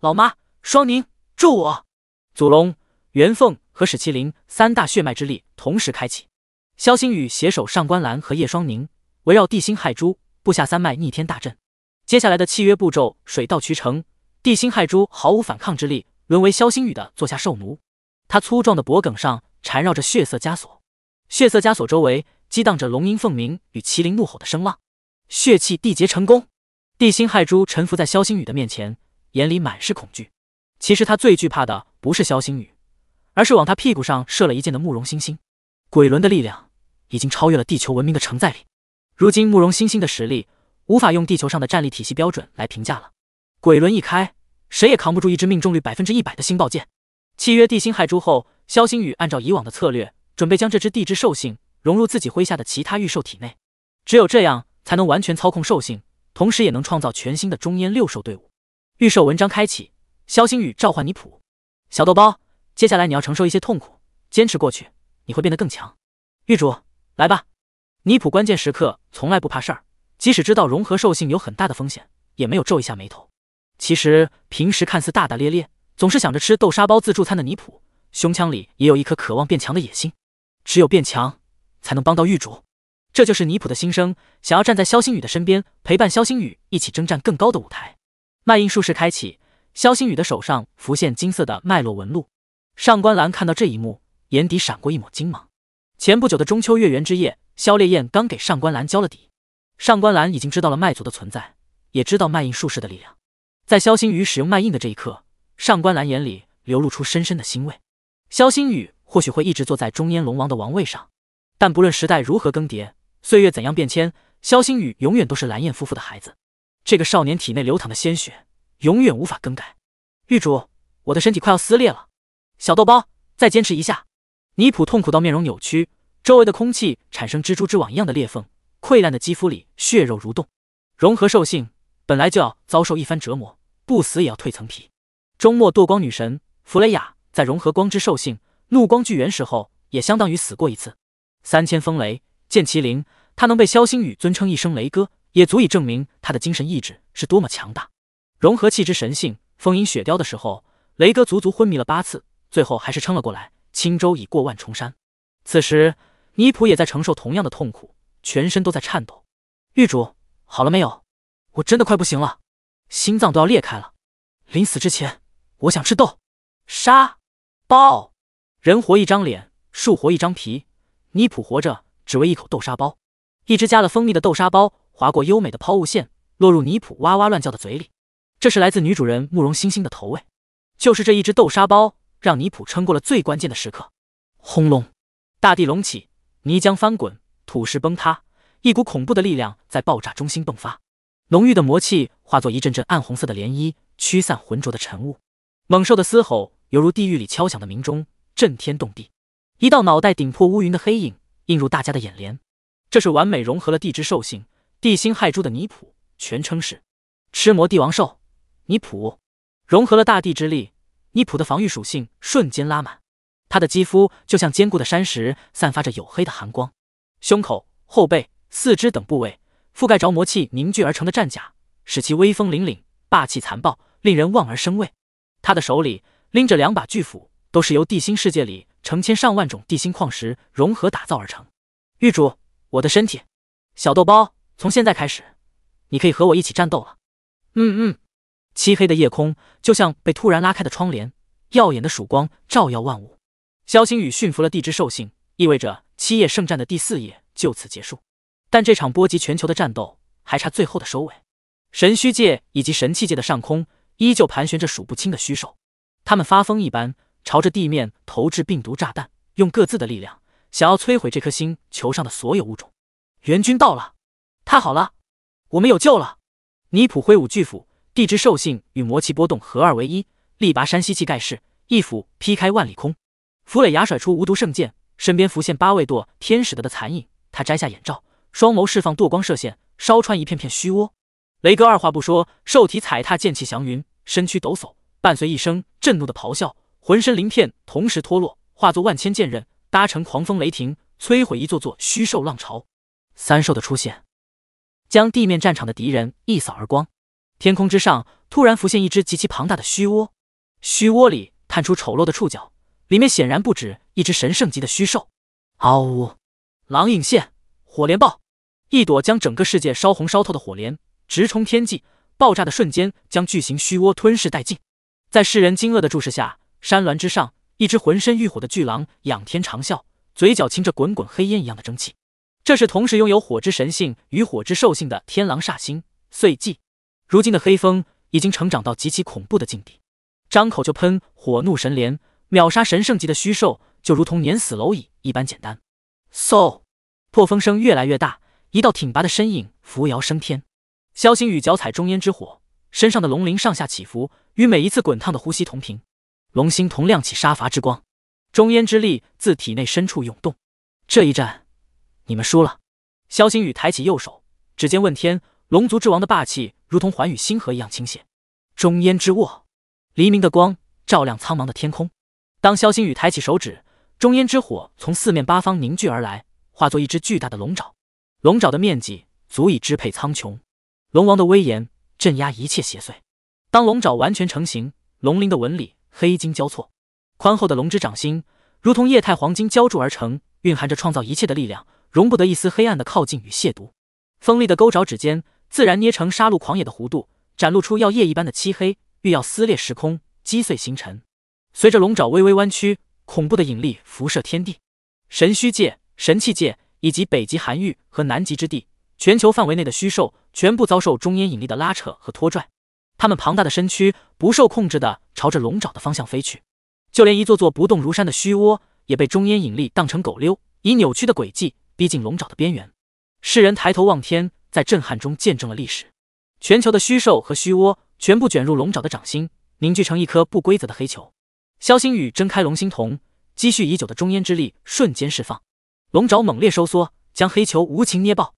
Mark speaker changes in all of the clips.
Speaker 1: 老妈，双宁助我，祖龙、元凤和史麒麟三大血脉之力同时开启。萧星宇携手上官岚和叶双宁，围绕地心亥珠布下三脉逆天大阵。接下来的契约步骤水到渠成，地心亥珠毫无反抗之力，沦为萧星宇的坐下兽奴。他粗壮的脖梗上缠绕着血色枷锁，血色枷锁周围激荡着龙吟凤鸣与麒麟怒吼的声浪。血气缔结成功，地心亥珠臣服在萧星宇的面前。眼里满是恐惧。其实他最惧怕的不是萧星宇，而是往他屁股上射了一箭的慕容星星。鬼轮的力量已经超越了地球文明的承载力，如今慕容星星的实力无法用地球上的战力体系标准来评价了。鬼轮一开，谁也扛不住一支命中率百分之一百的星爆箭。契约地心害珠后，萧星宇按照以往的策略，准备将这只地之兽性融入自己麾下的其他御兽体内。只有这样，才能完全操控兽性，同时也能创造全新的中烟六兽队伍。预售文章开启，肖星宇召唤泥普，小豆包，接下来你要承受一些痛苦，坚持过去，你会变得更强。玉主，来吧！泥普关键时刻从来不怕事儿，即使知道融合兽性有很大的风险，也没有皱一下眉头。其实平时看似大大咧咧，总是想着吃豆沙包自助餐的泥普，胸腔里也有一颗渴望变强的野心。只有变强，才能帮到玉主。这就是泥普的心声，想要站在肖星宇的身边，陪伴肖星宇一起征战更高的舞台。卖印术士开启，萧星宇的手上浮现金色的脉络纹路。上官岚看到这一幕，眼底闪过一抹金芒。前不久的中秋月圆之夜，萧烈焰刚给上官岚交了底。上官岚已经知道了脉族的存在，也知道卖印术士的力量。在萧星宇使用卖印的这一刻，上官岚眼里流露出深深的欣慰。萧星宇或许会一直坐在中烟龙王的王位上，但不论时代如何更迭，岁月怎样变迁，萧星宇永远都是蓝燕夫妇的孩子。这个少年体内流淌的鲜血永远无法更改。玉主，我的身体快要撕裂了。小豆包，再坚持一下。尼普痛苦到面容扭曲，周围的空气产生蜘蛛织网一样的裂缝，溃烂的肌肤里血肉蠕动。融合兽性本来就要遭受一番折磨，不死也要蜕层皮。终末堕光女神弗雷亚在融合光之兽性怒光巨猿时候，也相当于死过一次。三千风雷剑麒麟，他能被萧星宇尊称一声雷哥。也足以证明他的精神意志是多么强大。融合器之神性，封印雪雕的时候，雷哥足足昏迷了八次，最后还是撑了过来。轻舟已过万重山。此时，尼普也在承受同样的痛苦，全身都在颤抖。玉主，好了没有？我真的快不行了，心脏都要裂开了。临死之前，我想吃豆沙包。人活一张脸，树活一张皮，尼普活着只为一口豆沙包，一只加了蜂蜜的豆沙包。划过优美的抛物线，落入泥普哇哇乱叫的嘴里。这是来自女主人慕容星星的投喂，就是这一只豆沙包，让泥普撑过了最关键的时刻。轰隆！大地隆起，泥浆翻滚，土石崩塌，一股恐怖的力量在爆炸中心迸发，浓郁的魔气化作一阵阵暗红色的涟漪，驱散浑浊的尘雾。猛兽的嘶吼犹如地狱里敲响的鸣钟，震天动地。一道脑袋顶破乌云的黑影映入大家的眼帘，这是完美融合了地之兽性。地心害珠的泥普全称是，吃魔帝王兽泥普，融合了大地之力，泥普的防御属性瞬间拉满。他的肌肤就像坚固的山石，散发着黝黑的寒光。胸口、后背、四肢等部位覆盖着魔气凝聚而成的战甲，使其威风凛凛、霸气残暴，令人望而生畏。他的手里拎着两把巨斧，都是由地心世界里成千上万种地心矿石融合打造而成。玉主，我的身体，小豆包。从现在开始，你可以和我一起战斗了。嗯嗯，漆黑的夜空就像被突然拉开的窗帘，耀眼的曙光照耀万物。肖星宇驯服了地之兽性，意味着七夜圣战的第四夜就此结束。但这场波及全球的战斗还差最后的收尾。神虚界以及神器界的上空依旧盘旋着数不清的虚兽，他们发疯一般朝着地面投掷病毒炸弹，用各自的力量想要摧毁这颗星球上的所有物种。援军到了。太好了，我们有救了！尼普挥舞巨斧，地之兽性与魔气波动合二为一，力拔山兮气盖世，一斧劈开万里空。弗雷牙甩出无毒圣剑，身边浮现八位堕天使的的残影。他摘下眼罩，双眸释放堕光射线，烧穿一片片虚窝。雷哥二话不说，兽体踩踏剑气祥云，身躯抖擞，伴随一声震怒的咆哮，浑身鳞片同时脱落，化作万千剑刃，搭乘狂风雷霆，摧毁一座座虚兽浪潮。三兽的出现。将地面战场的敌人一扫而光，天空之上突然浮现一只极其庞大的虚窝，虚窝里探出丑陋的触角，里面显然不止一只神圣级的虚兽。嗷呜！狼影现，火莲爆，一朵将整个世界烧红烧透的火莲直冲天际，爆炸的瞬间将巨型虚窝吞噬殆尽。在世人惊愕的注视下，山峦之上，一只浑身浴火的巨狼仰天长啸，嘴角噙着滚滚黑烟一样的蒸汽。这是同时拥有火之神性与火之兽性的天狼煞星碎寂。如今的黑风已经成长到极其恐怖的境地，张口就喷火怒神莲，秒杀神圣级的虚兽，就如同碾死蝼蚁一般简单。嗖，破风声越来越大，一道挺拔的身影扶摇升天。萧星宇脚踩中烟之火，身上的龙鳞上下起伏，与每一次滚烫的呼吸同频，龙心同亮起杀伐之光。中烟之力自体内深处涌动，这一战。你们输了。萧星宇抬起右手，指尖问天，龙族之王的霸气如同寰宇星河一样倾泻。中烟之握，黎明的光照亮苍茫的天空。当萧星宇抬起手指，中烟之火从四面八方凝聚而来，化作一只巨大的龙爪。龙爪的面积足以支配苍穹，龙王的威严镇压一切邪祟。当龙爪完全成型，龙鳞的纹理黑金交错，宽厚的龙之掌心如同液态黄金浇铸而成，蕴含着创造一切的力量。容不得一丝黑暗的靠近与亵渎，锋利的钩爪指尖自然捏成杀戮狂野的弧度，展露出药夜一般的漆黑，欲要撕裂时空，击碎星辰。随着龙爪微微弯曲，恐怖的引力辐射天地，神虚界、神器界以及北极寒域和南极之地，全球范围内的虚兽全部遭受中烟引力的拉扯和拖拽，它们庞大的身躯不受控制的朝着龙爪的方向飞去，就连一座座不动如山的虚窝也被中烟引力当成狗溜，以扭曲的轨迹。逼近龙爪的边缘，世人抬头望天，在震撼中见证了历史。全球的虚兽和虚窝全部卷入龙爪的掌心，凝聚成一颗不规则的黑球。萧星宇睁开龙心瞳，积蓄已久的中烟之力瞬间释放，龙爪猛烈收缩，将黑球无情捏爆。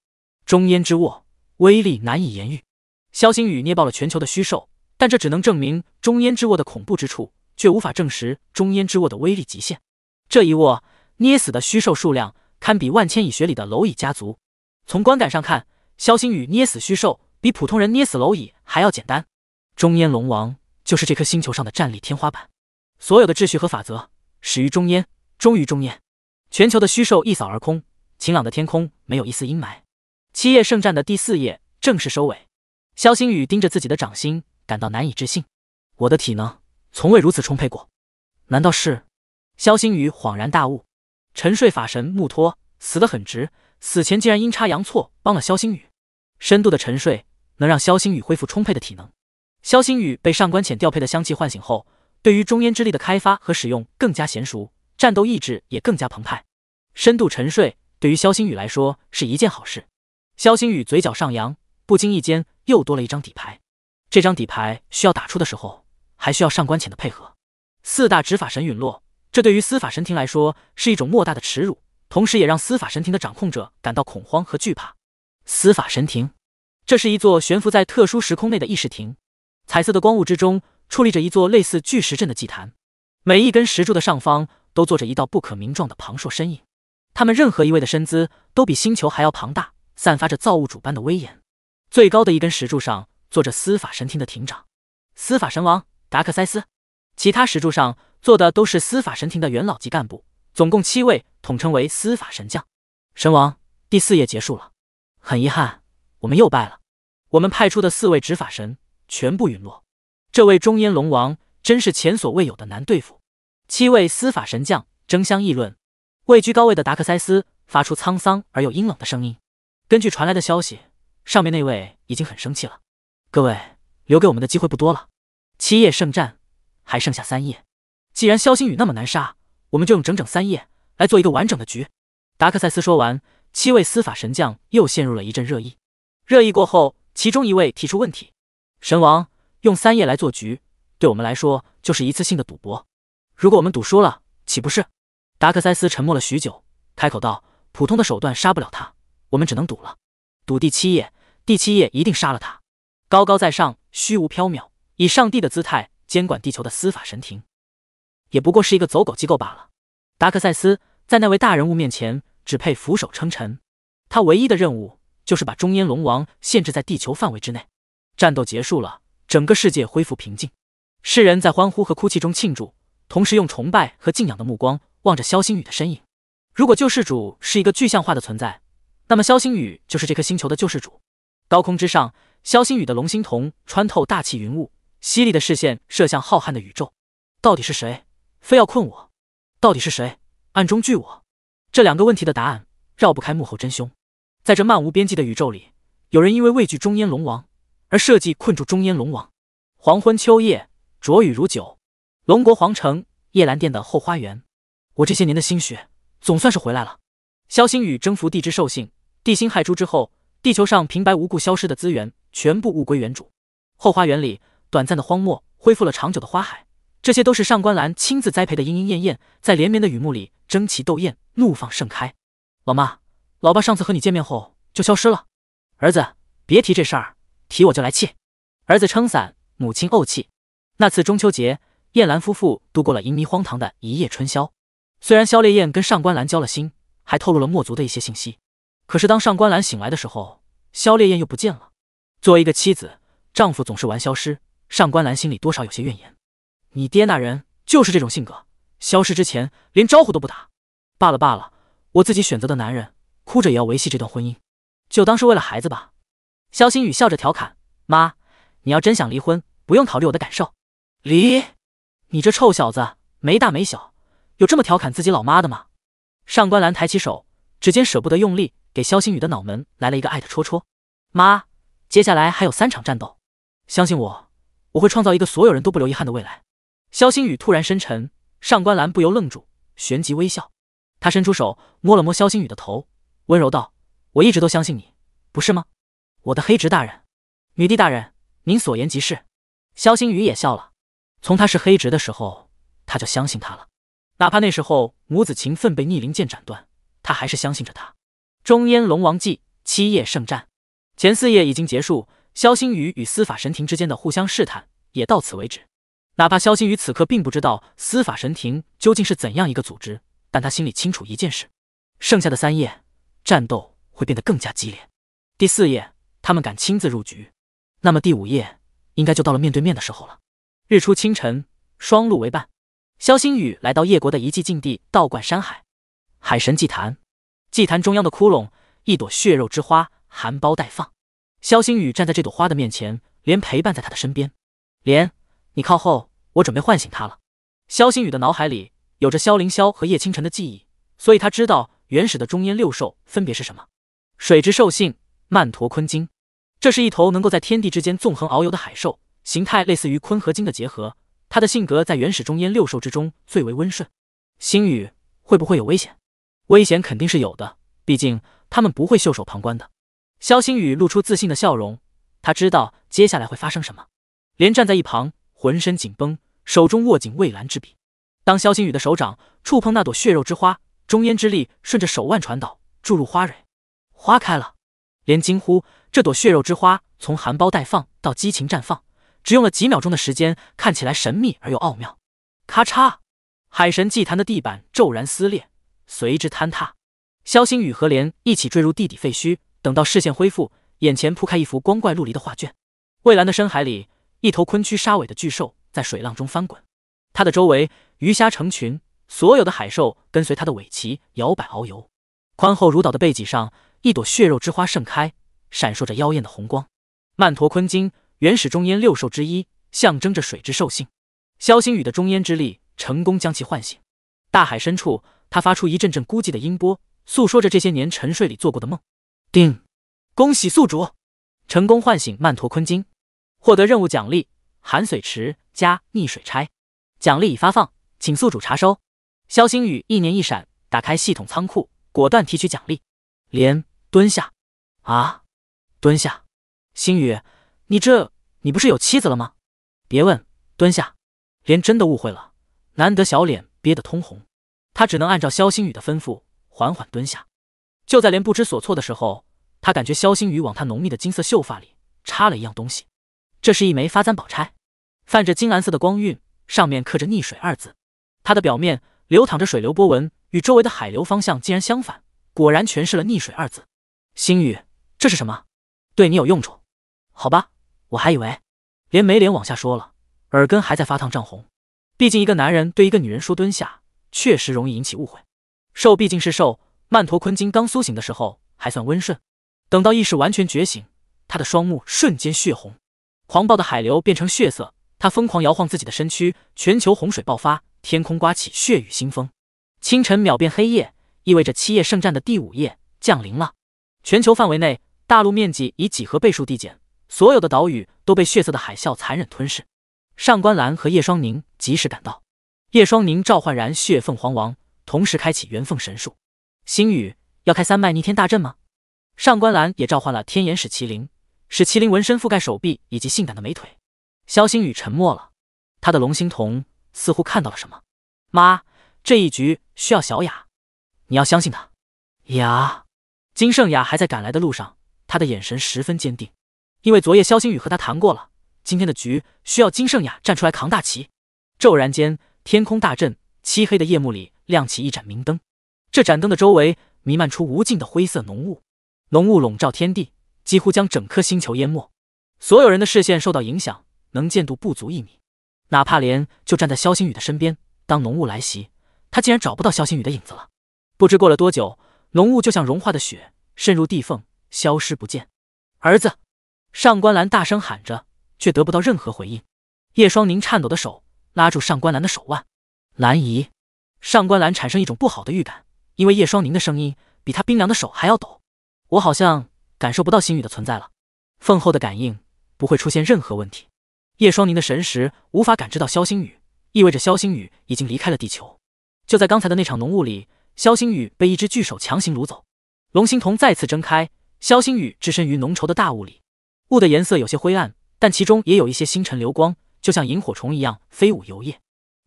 Speaker 1: 中烟之握威力难以言喻。萧星宇捏爆了全球的虚兽，但这只能证明中烟之握的恐怖之处，却无法证实中烟之握的威力极限。这一握捏死的虚兽数量。堪比万千蚁穴里的蝼蚁家族。从观感上看，肖星宇捏死虚兽比普通人捏死蝼蚁还要简单。中烟龙王就是这颗星球上的战力天花板，所有的秩序和法则始于中烟，终于中烟。全球的虚兽一扫而空，晴朗的天空没有一丝阴霾。七叶圣战的第四页正式收尾。肖星宇盯着自己的掌心，感到难以置信。我的体能从未如此充沛过，难道是？肖星宇恍然大悟。沉睡法神穆托死得很值，死前竟然阴差阳错帮了萧星宇。深度的沉睡能让萧星宇恢复充沛的体能。萧星宇被上官浅调配的香气唤醒后，对于中烟之力的开发和使用更加娴熟，战斗意志也更加澎湃。深度沉睡对于萧星宇来说是一件好事。萧星宇嘴角上扬，不经意间又多了一张底牌。这张底牌需要打出的时候，还需要上官浅的配合。四大执法神陨落。这对于司法神庭来说是一种莫大的耻辱，同时也让司法神庭的掌控者感到恐慌和惧怕。司法神庭，这是一座悬浮在特殊时空内的议事庭，彩色的光雾之中矗立着一座类似巨石阵的祭坛，每一根石柱的上方都坐着一道不可名状的庞硕身影，他们任何一位的身姿都比星球还要庞大，散发着造物主般的威严。最高的一根石柱上坐着司法神庭的庭长，司法神王达克塞斯，其他石柱上。做的都是司法神庭的元老级干部，总共七位，统称为司法神将。神王第四页结束了，很遗憾，我们又败了。我们派出的四位执法神全部陨落。这位中烟龙王真是前所未有的难对付。七位司法神将争相议论。位居高位的达克塞斯发出沧桑而又阴冷的声音：“根据传来的消息，上面那位已经很生气了。各位，留给我们的机会不多了。七夜圣战还剩下三夜。”既然萧星宇那么难杀，我们就用整整三夜来做一个完整的局。达克赛斯说完，七位司法神将又陷入了一阵热议。热议过后，其中一位提出问题：神王用三夜来做局，对我们来说就是一次性的赌博。如果我们赌输了，岂不是？达克赛斯沉默了许久，开口道：“普通的手段杀不了他，我们只能赌了。赌第七夜，第七夜一定杀了他。”高高在上、虚无缥缈、以上帝的姿态监管地球的司法神庭。也不过是一个走狗机构罢了。达克赛斯在那位大人物面前只配俯首称臣，他唯一的任务就是把中烟龙王限制在地球范围之内。战斗结束了，整个世界恢复平静，世人在欢呼和哭泣中庆祝，同时用崇拜和敬仰的目光望着萧星宇的身影。如果救世主是一个具象化的存在，那么萧星宇就是这颗星球的救世主。高空之上，萧星宇的龙星瞳穿透大气云雾，犀利的视线射向浩瀚的宇宙。到底是谁？非要困我，到底是谁暗中拒我？这两个问题的答案绕不开幕后真凶。在这漫无边际的宇宙里，有人因为畏惧中烟龙王而设计困住中烟龙王。黄昏秋夜，浊雨如酒。龙国皇城夜兰殿的后花园，我这些年的心血总算是回来了。肖星宇征服地之兽性地心害珠之后，地球上平白无故消失的资源全部物归原主。后花园里短暂的荒漠恢复了长久的花海。这些都是上官兰亲自栽培的莺莺燕燕，在连绵的雨幕里争奇斗艳，怒放盛开。老妈，老爸上次和你见面后就消失了。儿子，别提这事儿，提我就来气。儿子撑伞，母亲怄气。那次中秋节，燕兰夫妇度过了淫迷荒唐的一夜春宵。虽然萧烈焰跟上官兰交了心，还透露了墨族的一些信息，可是当上官兰醒来的时候，萧烈焰又不见了。作为一个妻子，丈夫总是玩消失，上官兰心里多少有些怨言。你爹那人就是这种性格，消失之前连招呼都不打。罢了罢了，我自己选择的男人，哭着也要维系这段婚姻，就当是为了孩子吧。肖星宇笑着调侃：“妈，你要真想离婚，不用考虑我的感受。”离，你这臭小子没大没小，有这么调侃自己老妈的吗？上官岚抬起手，指尖舍不得用力，给肖星宇的脑门来了一个艾特戳戳。妈，接下来还有三场战斗，相信我，我会创造一个所有人都不留遗憾的未来。肖星宇突然深沉，上官岚不由愣住，旋即微笑。他伸出手摸了摸肖星宇的头，温柔道：“我一直都相信你，不是吗，我的黑执大人，女帝大人？您所言极是。”肖星宇也笑了。从他是黑执的时候，他就相信他了，哪怕那时候母子情分被逆鳞剑斩断，他还是相信着他。《终焉龙王记》七夜圣战前四夜已经结束，肖星宇与司法神庭之间的互相试探也到此为止。哪怕萧星宇此刻并不知道司法神庭究竟是怎样一个组织，但他心里清楚一件事：剩下的三夜战斗会变得更加激烈。第四夜他们敢亲自入局，那么第五夜应该就到了面对面的时候了。日出清晨，双鹿为伴，萧星宇来到叶国的遗迹禁地——道观山海海神祭坛。祭坛中央的窟窿，一朵血肉之花含苞待放。萧星宇站在这朵花的面前，莲陪伴在他的身边，莲，你靠后。我准备唤醒他了。肖星宇的脑海里有着萧凌霄和叶清晨的记忆，所以他知道原始的中烟六兽分别是什么。水之兽性曼陀昆鲸，这是一头能够在天地之间纵横遨游的海兽，形态类似于鲲和鲸的结合。它的性格在原始中烟六兽之中最为温顺。星宇会不会有危险？危险肯定是有的，毕竟他们不会袖手旁观的。肖星宇露出自信的笑容，他知道接下来会发生什么。连站在一旁。浑身紧绷，手中握紧蔚蓝之笔。当萧星宇的手掌触碰那朵血肉之花，中烟之力顺着手腕传导注入花蕊，花开了。连惊呼，这朵血肉之花从含苞待放到激情绽放，只用了几秒钟的时间，看起来神秘而又奥妙。咔嚓，海神祭坛的地板骤然撕裂，随之坍塌，萧星宇和莲一起坠入地底废墟。等到视线恢复，眼前铺开一幅光怪陆离的画卷，蔚蓝的深海里。一头昆曲沙尾的巨兽在水浪中翻滚，它的周围鱼虾成群，所有的海兽跟随它的尾鳍摇摆遨游。宽厚如岛的背脊上，一朵血肉之花盛开，闪烁着妖艳的红光。曼陀昆鲸，原始中烟六兽之一，象征着水之兽性。萧星宇的中烟之力成功将其唤醒。大海深处，它发出一阵阵孤寂的音波，诉说着这些年沉睡里做过的梦。定，恭喜宿主，成功唤醒曼陀昆鲸。获得任务奖励：含水池加逆水拆”，奖励已发放，请宿主查收。肖星宇一年一闪，打开系统仓库，果断提取奖励。莲蹲下，啊，蹲下！星宇，你这……你不是有妻子了吗？别问，蹲下！莲真的误会了，难得小脸憋得通红，他只能按照肖星宇的吩咐，缓缓蹲下。就在莲不知所措的时候，他感觉肖星宇往他浓密的金色秀发里插了一样东西。这是一枚发簪宝钗，泛着金蓝色的光晕，上面刻着“溺水”二字。它的表面流淌着水流波纹，与周围的海流方向竟然相反，果然诠释了“溺水”二字。星宇，这是什么？对你有用处？好吧，我还以为……连没脸往下说了，耳根还在发烫涨红。毕竟一个男人对一个女人说蹲下，确实容易引起误会。兽毕竟是兽，曼陀昆金刚苏醒的时候还算温顺，等到意识完全觉醒，他的双目瞬间血红。狂暴的海流变成血色，他疯狂摇晃自己的身躯。全球洪水爆发，天空刮起血雨腥风，清晨秒变黑夜，意味着七夜圣战的第五夜降临了。全球范围内，大陆面积以几何倍数递减，所有的岛屿都被血色的海啸残忍吞噬。上官岚和叶双宁及时赶到，叶双宁召唤燃血凤凰王，同时开启元凤神术。星宇要开三脉逆天大阵吗？上官岚也召唤了天眼使麒麟。使麒麟纹身覆盖手臂以及性感的美腿，肖星宇沉默了，他的龙星瞳似乎看到了什么。妈，这一局需要小雅，你要相信她。雅，金盛雅还在赶来的路上，他的眼神十分坚定，因为昨夜肖星宇和他谈过了，今天的局需要金盛雅站出来扛大旗。骤然间，天空大震，漆黑的夜幕里亮起一盏明灯，这盏灯的周围弥漫出无尽的灰色浓雾，浓雾笼罩天地。几乎将整颗星球淹没，所有人的视线受到影响，能见度不足一米。哪怕连就站在萧星宇的身边，当浓雾来袭，他竟然找不到萧星宇的影子了。不知过了多久，浓雾就像融化的雪渗入地缝，消失不见。儿子，上官兰大声喊着，却得不到任何回应。叶双宁颤抖的手拉住上官兰的手腕，兰姨。上官兰产生一种不好的预感，因为叶双宁的声音比他冰凉的手还要抖。我好像。感受不到星宇的存在了，凤后的感应不会出现任何问题。叶双凝的神识无法感知到萧星宇，意味着萧星宇已经离开了地球。就在刚才的那场浓雾里，萧星宇被一只巨手强行掳走。龙星瞳再次睁开，萧星宇置身于浓稠的大雾里，雾的颜色有些灰暗，但其中也有一些星辰流光，就像萤火虫一样飞舞游曳。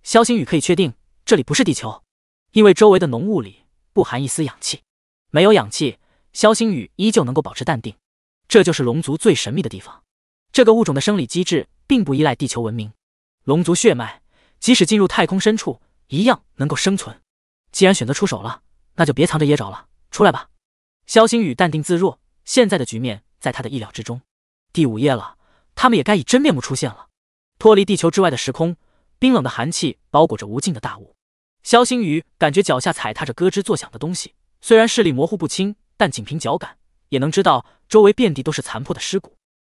Speaker 1: 萧星宇可以确定这里不是地球，因为周围的浓雾里不含一丝氧气，没有氧气。肖星宇依旧能够保持淡定，这就是龙族最神秘的地方。这个物种的生理机制并不依赖地球文明，龙族血脉即使进入太空深处，一样能够生存。既然选择出手了，那就别藏着掖着了，出来吧。肖星宇淡定自若，现在的局面在他的意料之中。第五夜了，他们也该以真面目出现了。脱离地球之外的时空，冰冷的寒气包裹着无尽的大雾。肖星宇感觉脚下踩踏着咯吱作响的东西，虽然视力模糊不清。但仅凭脚感也能知道，周围遍地都是残破的尸骨。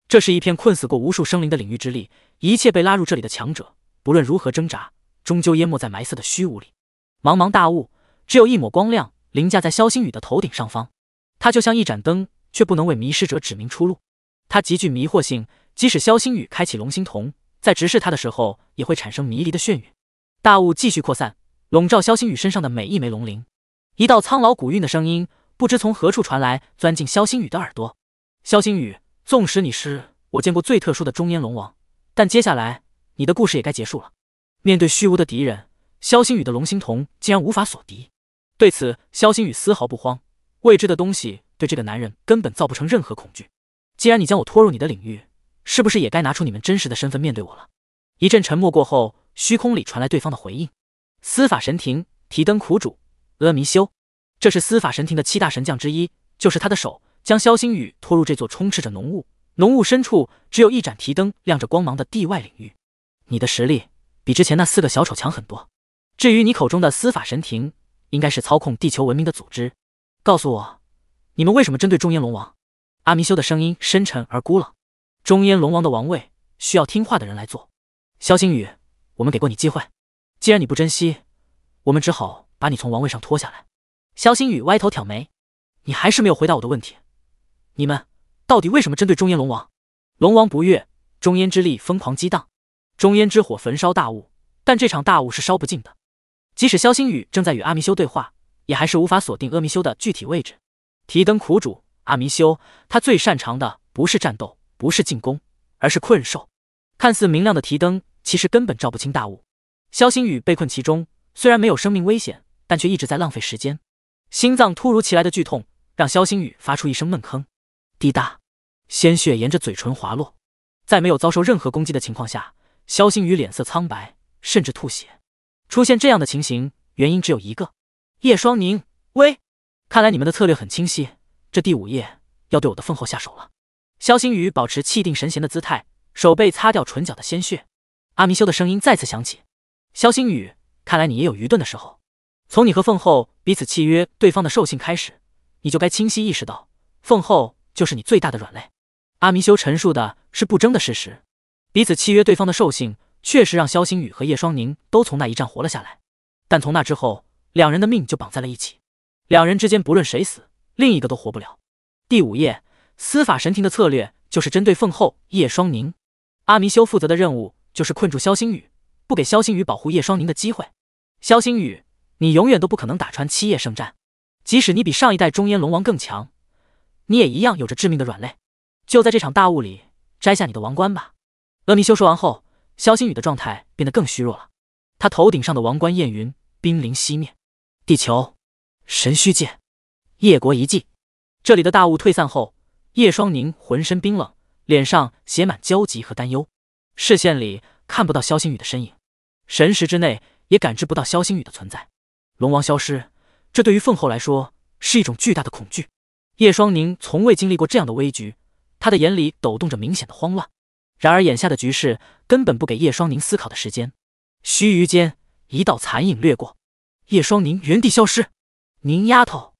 Speaker 1: 这是一片困死过无数生灵的领域之力，一切被拉入这里的强者，不论如何挣扎，终究淹没在白色的虚无里。茫茫大雾，只有一抹光亮凌驾在肖星宇的头顶上方，它就像一盏灯，却不能为迷失者指明出路。它极具迷惑性，即使肖星宇开启龙心瞳，在直视它的时候，也会产生迷离的眩晕。大雾继续扩散，笼罩肖星宇身上的每一枚龙鳞。一道苍老古韵的声音。不知从何处传来，钻进肖星宇的耳朵。肖星宇，纵使你是我见过最特殊的中年龙王，但接下来你的故事也该结束了。面对虚无的敌人，肖星宇的龙心瞳竟然无法锁敌。对此，肖星宇丝毫不慌。未知的东西对这个男人根本造不成任何恐惧。既然你将我拖入你的领域，是不是也该拿出你们真实的身份面对我了？一阵沉默过后，虚空里传来对方的回应：司法神庭提灯苦主，阿弥修。这是司法神庭的七大神将之一，就是他的手将萧星宇拖入这座充斥着浓雾、浓雾深处只有一盏提灯亮着光芒的地外领域。你的实力比之前那四个小丑强很多。至于你口中的司法神庭，应该是操控地球文明的组织。告诉我，你们为什么针对中烟龙王？阿弥修的声音深沉而孤冷。中烟龙王的王位需要听话的人来做。萧星宇，我们给过你机会，既然你不珍惜，我们只好把你从王位上拖下来。肖星宇歪头挑眉：“你还是没有回答我的问题，你们到底为什么针对中烟龙王？”龙王不悦，中烟之力疯狂激荡，中烟之火焚烧大雾，但这场大雾是烧不尽的。即使肖星宇正在与阿弥修对话，也还是无法锁定阿弥修的具体位置。提灯苦主阿弥修，他最擅长的不是战斗，不是进攻，而是困兽。看似明亮的提灯，其实根本照不清大雾。肖星宇被困其中，虽然没有生命危险，但却一直在浪费时间。心脏突如其来的剧痛让肖星宇发出一声闷哼，滴答，鲜血沿着嘴唇滑落。在没有遭受任何攻击的情况下，肖星宇脸色苍白，甚至吐血。出现这样的情形，原因只有一个。叶双宁。喂，看来你们的策略很清晰。这第五页要对我的凤后下手了。肖星宇保持气定神闲的姿态，手背擦掉唇角的鲜血。阿弥修的声音再次响起：“肖星宇，看来你也有愚钝的时候。”从你和凤后彼此契约对方的兽性开始，你就该清晰意识到，凤后就是你最大的软肋。阿弥修陈述的是不争的事实，彼此契约对方的兽性确实让萧星宇和叶双宁都从那一战活了下来，但从那之后，两人的命就绑在了一起，两人之间不论谁死，另一个都活不了。第五页，司法神庭的策略就是针对凤后叶双宁，阿弥修负责的任务就是困住萧星宇，不给萧星宇保护叶双宁的机会。萧星宇。你永远都不可能打穿七叶圣战，即使你比上一代中烟龙王更强，你也一样有着致命的软肋。就在这场大雾里，摘下你的王冠吧。阿弥修说完后，萧星宇的状态变得更虚弱了，他头顶上的王冠燕云濒临熄灭。地球，神虚界，叶国遗迹。这里的大雾退散后，叶双凝浑身冰冷，脸上写满焦急和担忧，视线里看不到萧星宇的身影，神识之内也感知不到萧星宇的存在。龙王消失，这对于凤后来说是一种巨大的恐惧。叶双宁从未经历过这样的危局，他的眼里抖动着明显的慌乱。然而，眼下的局势根本不给叶双宁思考的时间。须臾间，一道残影掠过，叶双宁原地消失。宁丫头，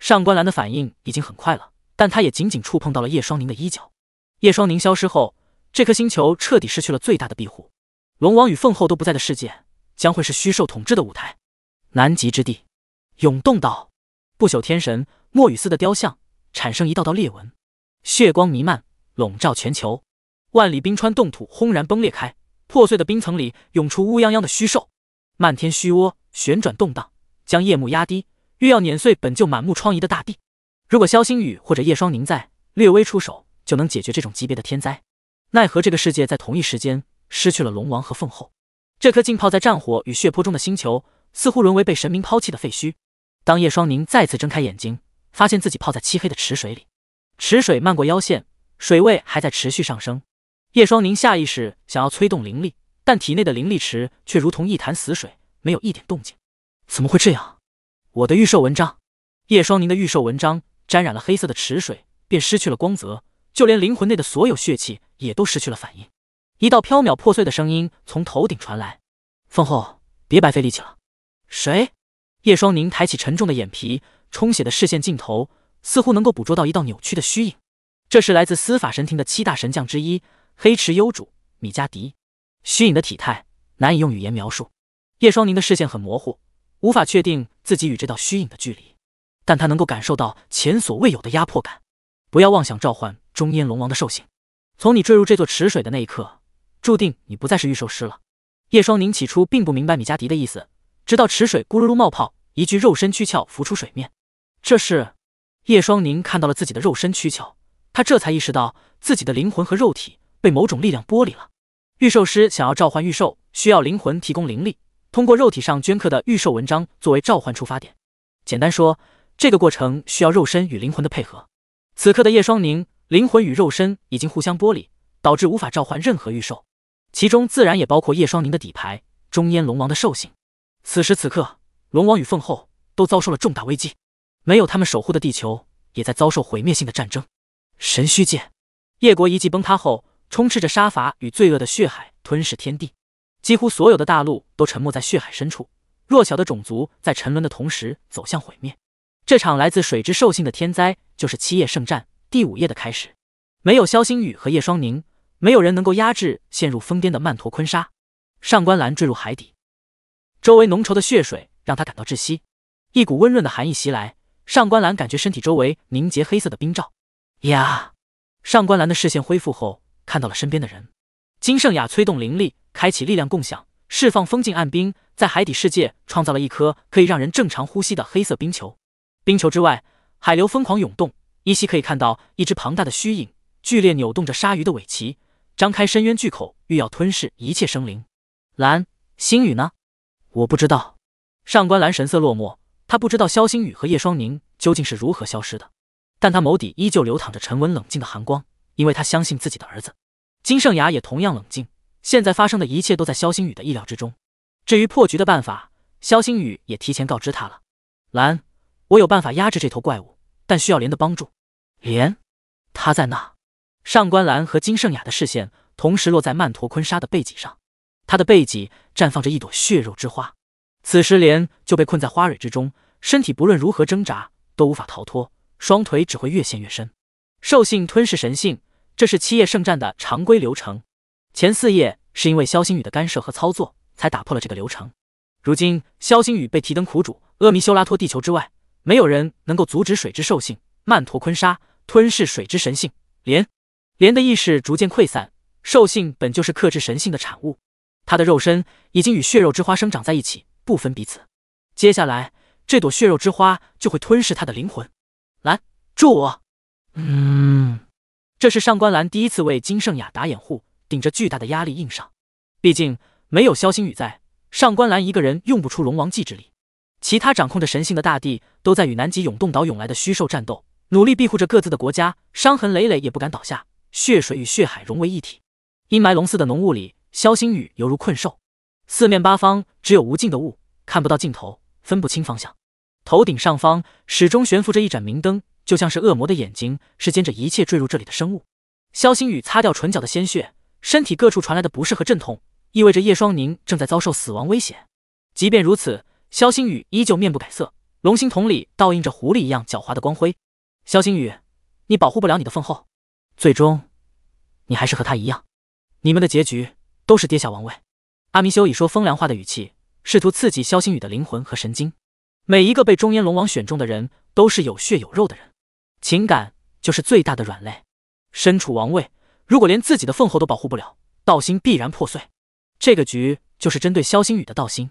Speaker 1: 上官兰的反应已经很快了，但她也仅仅触碰到了叶双宁的衣角。叶双宁消失后，这颗星球彻底失去了最大的庇护。龙王与凤后都不在的世界，将会是虚兽统治的舞台。南极之地，涌动到不朽天神墨雨司的雕像，产生一道道裂纹，血光弥漫，笼罩全球，万里冰川冻土轰然崩裂开，破碎的冰层里涌出乌泱泱的虚兽，漫天虚窝旋转动荡，将夜幕压低，欲要碾碎本就满目疮痍的大地。如果萧星宇或者叶双凝在，略微出手就能解决这种级别的天灾。奈何这个世界在同一时间失去了龙王和凤后，这颗浸泡在战火与血泊中的星球。似乎沦为被神明抛弃的废墟。当叶双宁再次睁开眼睛，发现自己泡在漆黑的池水里，池水漫过腰线，水位还在持续上升。叶双宁下意识想要催动灵力，但体内的灵力池却如同一潭死水，没有一点动静。怎么会这样？我的御兽文章，叶双宁的御兽文章沾染了黑色的池水，便失去了光泽，就连灵魂内的所有血气也都失去了反应。一道飘渺破碎的声音从头顶传来：“凤后，别白费力气了。”谁？叶双宁抬起沉重的眼皮，充血的视线尽头，似乎能够捕捉到一道扭曲的虚影。这是来自司法神庭的七大神将之一，黑池幽主米加迪。虚影的体态难以用语言描述，叶双宁的视线很模糊，无法确定自己与这道虚影的距离，但他能够感受到前所未有的压迫感。不要妄想召唤中烟龙王的兽性，从你坠入这座池水的那一刻，注定你不再是御兽师了。叶双宁起初并不明白米加迪的意思。直到池水咕噜噜冒泡，一具肉身躯壳浮出水面。这是叶双宁看到了自己的肉身躯壳，他这才意识到自己的灵魂和肉体被某种力量剥离了。御兽师想要召唤御兽，需要灵魂提供灵力，通过肉体上镌刻的御兽文章作为召唤出发点。简单说，这个过程需要肉身与灵魂的配合。此刻的叶双宁，灵魂与肉身已经互相剥离，导致无法召唤任何御兽，其中自然也包括叶双宁的底牌——中烟龙王的兽性。此时此刻，龙王与凤后都遭受了重大危机，没有他们守护的地球也在遭受毁灭性的战争。神虚界，叶国遗迹崩塌后，充斥着杀伐与罪恶的血海吞噬天地，几乎所有的大陆都沉没在血海深处，弱小的种族在沉沦的同时走向毁灭。这场来自水之兽性的天灾，就是七夜圣战第五夜的开始。没有萧星宇和叶双宁，没有人能够压制陷入疯癫的曼陀昆沙。上官岚坠入海底。周围浓稠的血水让他感到窒息，一股温润的寒意袭来，上官岚感觉身体周围凝结黑色的冰罩。呀！上官岚的视线恢复后，看到了身边的人。金圣雅催动灵力，开启力量共享，释放封禁暗冰，在海底世界创造了一颗可以让人正常呼吸的黑色冰球。冰球之外，海流疯狂涌动，依稀可以看到一只庞大的虚影，剧烈扭动着鲨鱼的尾鳍，张开深渊巨口，欲要吞噬一切生灵。蓝星宇呢？我不知道，上官兰神色落寞，他不知道萧星宇和叶双宁究竟是如何消失的，但他眸底依旧流淌着沉稳冷静的寒光，因为他相信自己的儿子。金圣雅也同样冷静，现在发生的一切都在萧星宇的意料之中。至于破局的办法，萧星宇也提前告知他了。兰，我有办法压制这头怪物，但需要莲的帮助。莲，他在那。上官兰和金圣雅的视线同时落在曼陀昆沙的背脊上。他的背脊绽放着一朵血肉之花，此时莲就被困在花蕊之中，身体不论如何挣扎都无法逃脱，双腿只会越陷越深。兽性吞噬神性，这是七夜圣战的常规流程。前四夜是因为萧星宇的干涉和操作才打破了这个流程。如今萧星宇被提灯苦主阿弥修拉托地球之外，没有人能够阻止水之兽性曼陀坤沙吞噬水之神性莲。莲的意识逐渐溃散，兽性本就是克制神性的产物。他的肉身已经与血肉之花生长在一起，不分彼此。接下来，这朵血肉之花就会吞噬他的灵魂。来，助我！嗯，这是上官岚第一次为金圣雅打掩护，顶着巨大的压力硬上。毕竟没有萧星宇在，上官岚一个人用不出龙王祭之力。其他掌控着神性的大地都在与南极永动岛涌来的虚兽战斗，努力庇护着各自的国家，伤痕累累也不敢倒下。血水与血海融为一体，阴霾龙似的浓雾里。萧星宇犹如困兽，四面八方只有无尽的雾，看不到尽头，分不清方向。头顶上方始终悬浮着一盏明灯，就像是恶魔的眼睛，是监着一切坠入这里的生物。萧星宇擦掉唇角的鲜血，身体各处传来的不适和阵痛，意味着叶双宁正在遭受死亡威胁。即便如此，萧星宇依旧面不改色，龙星瞳里倒映着狐狸一样狡猾的光辉。萧星宇，你保护不了你的凤后，最终，你还是和他一样，你们的结局。都是跌下王位。阿弥修以说风凉话的语气，试图刺激萧星宇的灵魂和神经。每一个被中烟龙王选中的人，都是有血有肉的人，情感就是最大的软肋。身处王位，如果连自己的凤后都保护不了，道心必然破碎。这个局就是针对萧星宇的道心。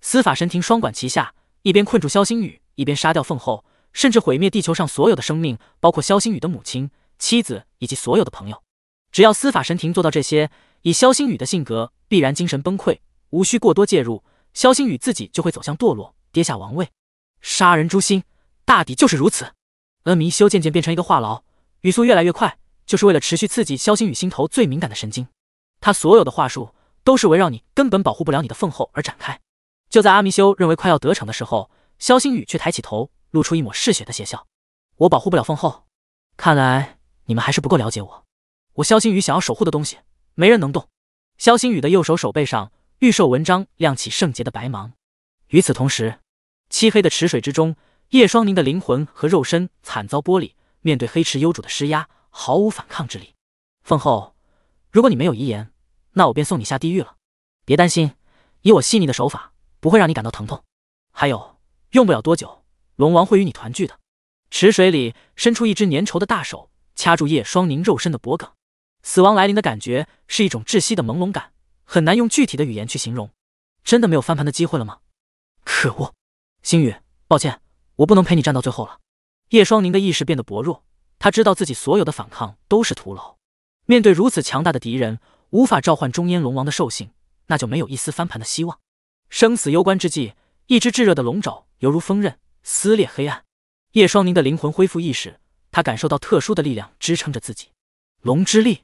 Speaker 1: 司法神庭双管齐下，一边困住萧星宇，一边杀掉凤后，甚至毁灭地球上所有的生命，包括萧星宇的母亲、妻子以及所有的朋友。只要司法神庭做到这些，以萧星宇的性格，必然精神崩溃，无需过多介入，萧星宇自己就会走向堕落，跌下王位。杀人诛心，大抵就是如此。阿弥修渐渐变成一个话痨，语速越来越快，就是为了持续刺激萧星宇心头最敏感的神经。他所有的话术，都是围绕你根本保护不了你的凤后而展开。就在阿弥修认为快要得逞的时候，萧星宇却抬起头，露出一抹嗜血的邪笑。我保护不了凤后，看来你们还是不够了解我。我萧星宇想要守护的东西，没人能动。萧星宇的右手手背上玉兽纹章亮起圣洁的白芒。与此同时，漆黑的池水之中，叶双宁的灵魂和肉身惨遭剥离，面对黑池幽主的施压，毫无反抗之力。凤后，如果你没有遗言，那我便送你下地狱了。别担心，以我细腻的手法，不会让你感到疼痛。还有，用不了多久，龙王会与你团聚的。池水里伸出一只粘稠的大手，掐住叶双宁肉身的脖颈。死亡来临的感觉是一种窒息的朦胧感，很难用具体的语言去形容。真的没有翻盘的机会了吗？可恶，星宇，抱歉，我不能陪你站到最后了。叶双宁的意识变得薄弱，他知道自己所有的反抗都是徒劳。面对如此强大的敌人，无法召唤中烟龙王的兽性，那就没有一丝翻盘的希望。生死攸关之际，一只炙热的龙爪犹如锋刃撕裂黑暗。叶双宁的灵魂恢复意识，他感受到特殊的力量支撑着自己，龙之力。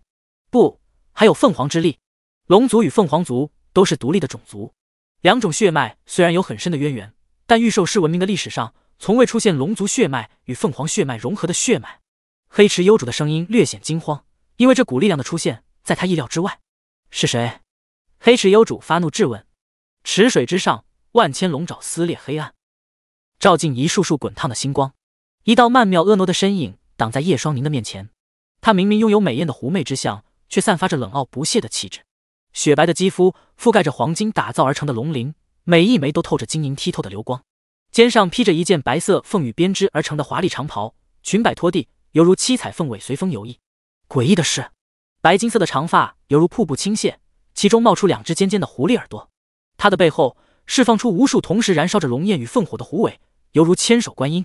Speaker 1: 不，还有凤凰之力。龙族与凤凰族都是独立的种族，两种血脉虽然有很深的渊源，但御兽师文明的历史上从未出现龙族血脉与凤凰血脉融合的血脉。黑池幽主的声音略显惊慌，因为这股力量的出现在他意料之外。是谁？黑池幽主发怒质问。池水之上，万千龙爪撕裂黑暗，照进一束束滚烫的星光。一道曼妙婀娜的身影挡在叶双宁的面前。她明明拥有美艳的狐媚之相。却散发着冷傲不屑的气质，雪白的肌肤覆盖着黄金打造而成的龙鳞，每一枚都透着晶莹剔透的流光。肩上披着一件白色凤羽编织而成的华丽长袍，裙摆拖地，犹如七彩凤尾随风游弋。诡异的是，白金色的长发犹如瀑布倾泻，其中冒出两只尖尖的狐狸耳朵。他的背后释放出无数同时燃烧着龙焰与凤火的狐尾，犹如千手观音。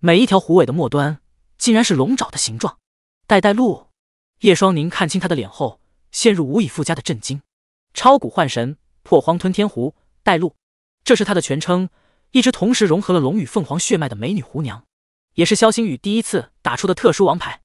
Speaker 1: 每一条狐尾的末端，竟然是龙爪的形状。带带路。叶双凝看清他的脸后，陷入无以复加的震惊。超古幻神破荒吞天狐带路，这是他的全称。一只同时融合了龙与凤凰血脉的美女狐娘，也是萧星宇第一次打出的特殊王牌。